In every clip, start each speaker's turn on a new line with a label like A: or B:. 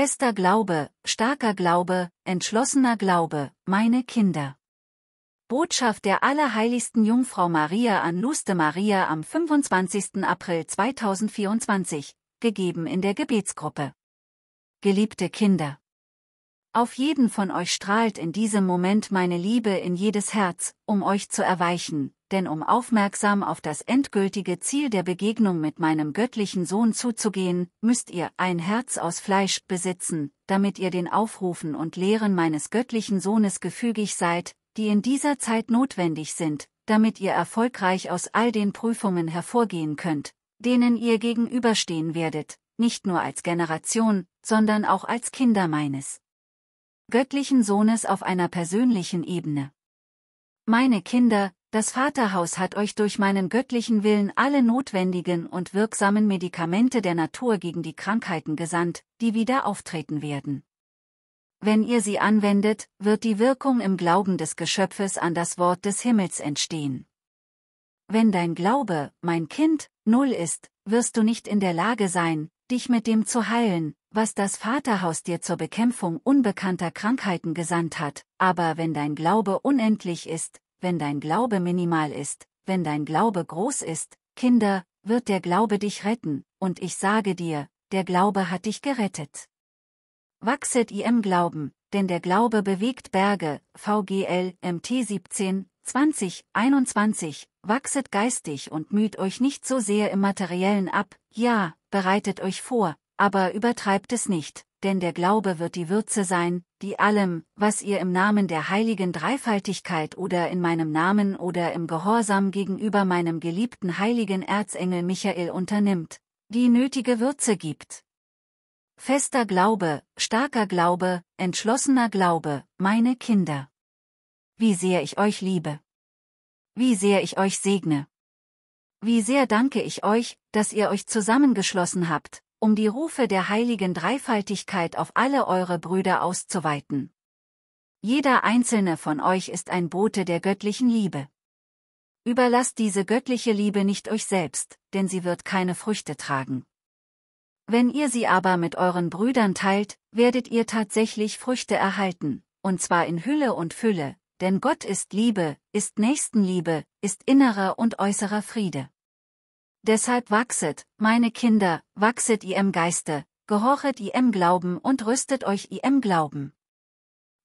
A: Fester Glaube, starker Glaube, entschlossener Glaube, meine Kinder. Botschaft der allerheiligsten Jungfrau Maria an Luste Maria am 25. April 2024, gegeben in der Gebetsgruppe. Geliebte Kinder, auf jeden von euch strahlt in diesem Moment meine Liebe in jedes Herz, um euch zu erweichen, denn um aufmerksam auf das endgültige Ziel der Begegnung mit meinem göttlichen Sohn zuzugehen, müsst ihr ein Herz aus Fleisch besitzen, damit ihr den Aufrufen und Lehren meines göttlichen Sohnes gefügig seid, die in dieser Zeit notwendig sind, damit ihr erfolgreich aus all den Prüfungen hervorgehen könnt, denen ihr gegenüberstehen werdet, nicht nur als Generation, sondern auch als Kinder meines göttlichen Sohnes auf einer persönlichen Ebene. Meine Kinder, das Vaterhaus hat euch durch meinen göttlichen Willen alle notwendigen und wirksamen Medikamente der Natur gegen die Krankheiten gesandt, die wieder auftreten werden. Wenn ihr sie anwendet, wird die Wirkung im Glauben des Geschöpfes an das Wort des Himmels entstehen. Wenn dein Glaube, mein Kind, null ist, wirst du nicht in der Lage sein, dich mit dem zu heilen, was das Vaterhaus dir zur Bekämpfung unbekannter Krankheiten gesandt hat, aber wenn dein Glaube unendlich ist, wenn dein Glaube minimal ist, wenn dein Glaube groß ist, Kinder, wird der Glaube dich retten, und ich sage dir, der Glaube hat dich gerettet. Wachset ihr im Glauben, denn der Glaube bewegt Berge, VGL, MT 17, 20, 21, wachset geistig und müht euch nicht so sehr im Materiellen ab, ja, bereitet euch vor, aber übertreibt es nicht, denn der Glaube wird die Würze sein, die allem, was ihr im Namen der heiligen Dreifaltigkeit oder in meinem Namen oder im Gehorsam gegenüber meinem geliebten heiligen Erzengel Michael unternimmt, die nötige Würze gibt. Fester Glaube, starker Glaube, entschlossener Glaube, meine Kinder. Wie sehr ich euch liebe. Wie sehr ich euch segne. Wie sehr danke ich euch, dass ihr euch zusammengeschlossen habt, um die Rufe der heiligen Dreifaltigkeit auf alle eure Brüder auszuweiten. Jeder einzelne von euch ist ein Bote der göttlichen Liebe. Überlasst diese göttliche Liebe nicht euch selbst, denn sie wird keine Früchte tragen. Wenn ihr sie aber mit euren Brüdern teilt, werdet ihr tatsächlich Früchte erhalten, und zwar in Hülle und Fülle, denn Gott ist Liebe, ist Nächstenliebe, ist innerer und äußerer Friede. Deshalb wachset, meine Kinder, wachset ihr im Geiste, gehorchet ihr im Glauben und rüstet euch ihr im Glauben.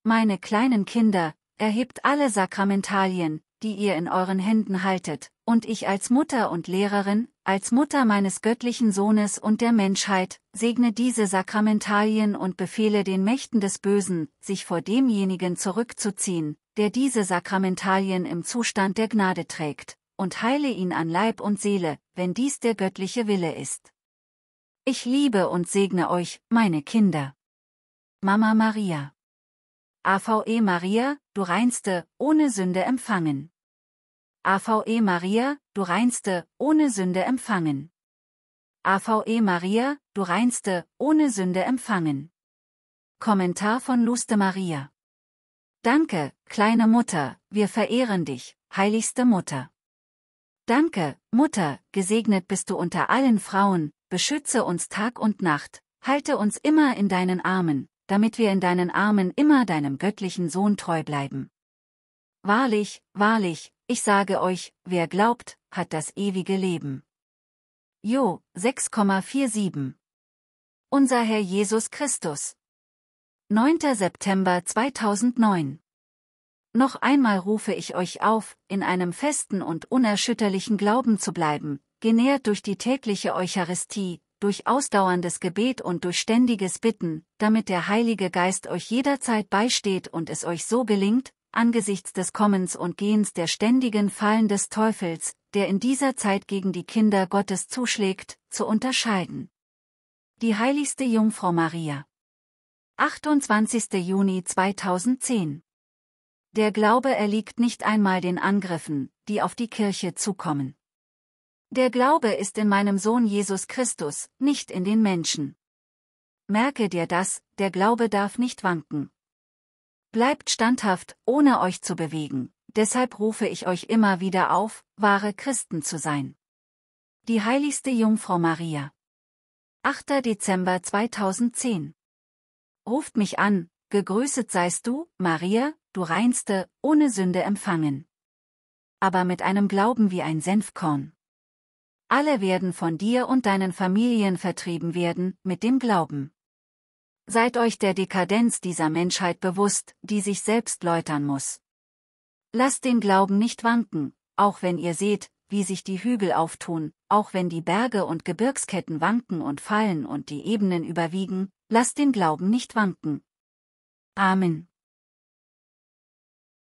A: Meine kleinen Kinder, erhebt alle Sakramentalien, die ihr in euren Händen haltet, und ich als Mutter und Lehrerin, als Mutter meines göttlichen Sohnes und der Menschheit, segne diese Sakramentalien und befehle den Mächten des Bösen, sich vor demjenigen zurückzuziehen, der diese Sakramentalien im Zustand der Gnade trägt und heile ihn an Leib und Seele, wenn dies der göttliche Wille ist. Ich liebe und segne euch, meine Kinder. Mama Maria. AVE Maria, du reinste, ohne Sünde empfangen. AVE Maria, du reinste, ohne Sünde empfangen. AVE Maria, du reinste, ohne Sünde empfangen. Kommentar von Luste Maria. Danke, kleine Mutter, wir verehren dich, heiligste Mutter. Danke, Mutter, gesegnet bist du unter allen Frauen, beschütze uns Tag und Nacht, halte uns immer in deinen Armen, damit wir in deinen Armen immer deinem göttlichen Sohn treu bleiben. Wahrlich, wahrlich, ich sage euch, wer glaubt, hat das ewige Leben. Jo, 6,47 Unser Herr Jesus Christus 9. September 2009 noch einmal rufe ich euch auf, in einem festen und unerschütterlichen Glauben zu bleiben, genährt durch die tägliche Eucharistie, durch ausdauerndes Gebet und durch ständiges Bitten, damit der Heilige Geist euch jederzeit beisteht und es euch so gelingt, angesichts des Kommens und Gehens der ständigen Fallen des Teufels, der in dieser Zeit gegen die Kinder Gottes zuschlägt, zu unterscheiden. Die heiligste Jungfrau Maria 28. Juni 2010 der Glaube erliegt nicht einmal den Angriffen, die auf die Kirche zukommen. Der Glaube ist in meinem Sohn Jesus Christus, nicht in den Menschen. Merke dir das, der Glaube darf nicht wanken. Bleibt standhaft, ohne euch zu bewegen, deshalb rufe ich euch immer wieder auf, wahre Christen zu sein. Die heiligste Jungfrau Maria. 8. Dezember 2010. Ruft mich an, Gegrüßet seist du, Maria, du reinste, ohne Sünde empfangen. Aber mit einem Glauben wie ein Senfkorn. Alle werden von dir und deinen Familien vertrieben werden, mit dem Glauben. Seid euch der Dekadenz dieser Menschheit bewusst, die sich selbst läutern muss. Lasst den Glauben nicht wanken, auch wenn ihr seht, wie sich die Hügel auftun, auch wenn die Berge und Gebirgsketten wanken und fallen und die Ebenen überwiegen, lasst den Glauben nicht wanken, Amen.